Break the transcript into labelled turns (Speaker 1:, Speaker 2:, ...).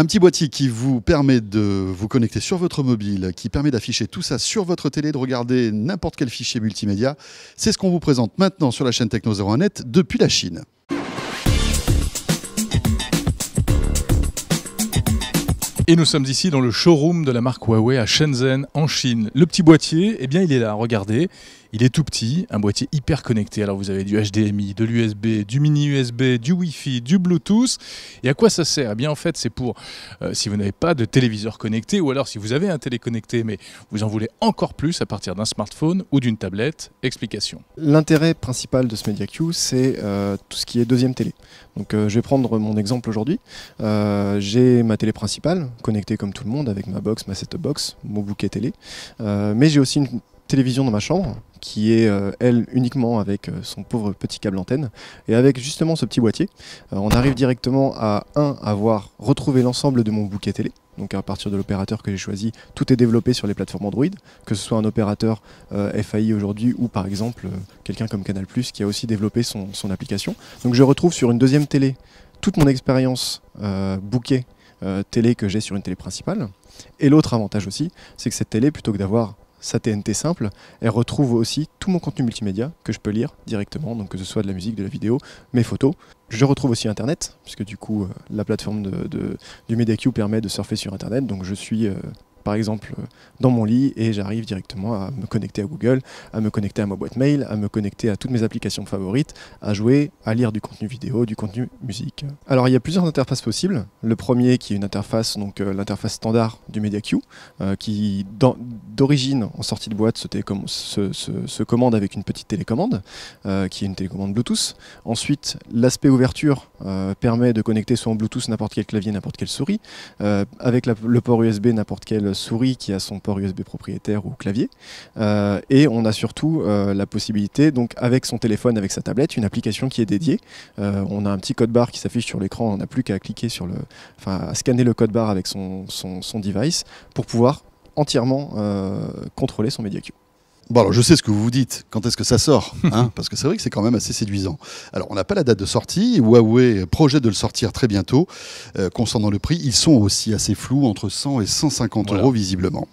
Speaker 1: Un petit boîtier qui vous permet de vous connecter sur votre mobile, qui permet d'afficher tout ça sur votre télé, de regarder n'importe quel fichier multimédia. C'est ce qu'on vous présente maintenant sur la chaîne Techno 01net depuis la Chine. Et nous sommes ici dans le
Speaker 2: showroom de la marque Huawei à Shenzhen, en Chine. Le petit boîtier, eh bien, il est là, regardez. Il est tout petit, un boîtier hyper connecté. Alors vous avez du HDMI, de l'USB, du mini USB, du Wi-Fi, du Bluetooth. Et à quoi ça sert Eh bien en fait c'est pour euh, si vous n'avez pas de téléviseur connecté ou alors si vous avez un télé connecté mais vous en voulez encore plus à partir d'un smartphone ou d'une tablette. Explication.
Speaker 3: L'intérêt principal de ce MediaQ c'est euh, tout ce qui est deuxième télé. Donc euh, je vais prendre mon exemple aujourd'hui. j'ai ma télé principale connectée comme tout le monde avec ma box, ma set box, mon bouquet télé. mais j'ai aussi une télévision dans ma chambre, qui est euh, elle uniquement avec euh, son pauvre petit câble antenne. Et avec justement ce petit boîtier, euh, on arrive directement à 1. avoir retrouvé l'ensemble de mon bouquet télé. Donc à partir de l'opérateur que j'ai choisi, tout est développé sur les plateformes Android, que ce soit un opérateur FAI aujourd'hui ou par exemple quelqu'un comme Canal ⁇ qui a aussi développé son, son, application. Donc je retrouve sur une deuxième télé toute mon expérience bouquet télé que j'ai sur une télé principale. Et l'autre avantage aussi, c'est que cette télé, plutôt que d'avoir sa TNT simple, elle retrouve aussi tout mon contenu multimédia que je peux lire directement, donc que ce soit de la musique, de la vidéo, mes photos. Je retrouve aussi Internet, puisque du coup, euh, la plateforme de, du MediaQ permet de surfer sur Internet, donc je suis euh, par exemple euh, dans mon lit et j'arrive directement à me connecter à Google, à me connecter à ma boîte mail, à me connecter à toutes mes applications favorites, à jouer, à lire du contenu vidéo, du contenu musique. Alors il y a plusieurs interfaces possibles. Le premier qui est une interface, donc euh, l'interface standard du MediaQ, euh, qui d'origine en sortie de boîte se, commande avec une petite télécommande, qui est une télécommande Bluetooth. Ensuite, l'aspect ouverture permet de connecter soit en Bluetooth n'importe quel clavier, n'importe quelle souris, avec le port USB n'importe quel euh, souris qui a son port USB propriétaire ou clavier. Euh, et on a surtout euh, la possibilité, donc avec son téléphone, avec sa tablette, une application qui est dédiée. on a un petit code barre qui s'affiche sur l'écran, on n'a plus qu'à cliquer sur le, scanner le code barre avec son, son, son device
Speaker 1: pour pouvoir entièrement contrôler son MediaQ. Bon, alors je sais ce que vous vous dites. Quand est-ce que ça sort hein Parce que c'est vrai que c'est quand même assez séduisant. Alors, on n'a pas la date de sortie. Huawei projette de le sortir très bientôt. Euh, concernant le prix, ils sont aussi assez flous, entre 100 et 150 euros visiblement.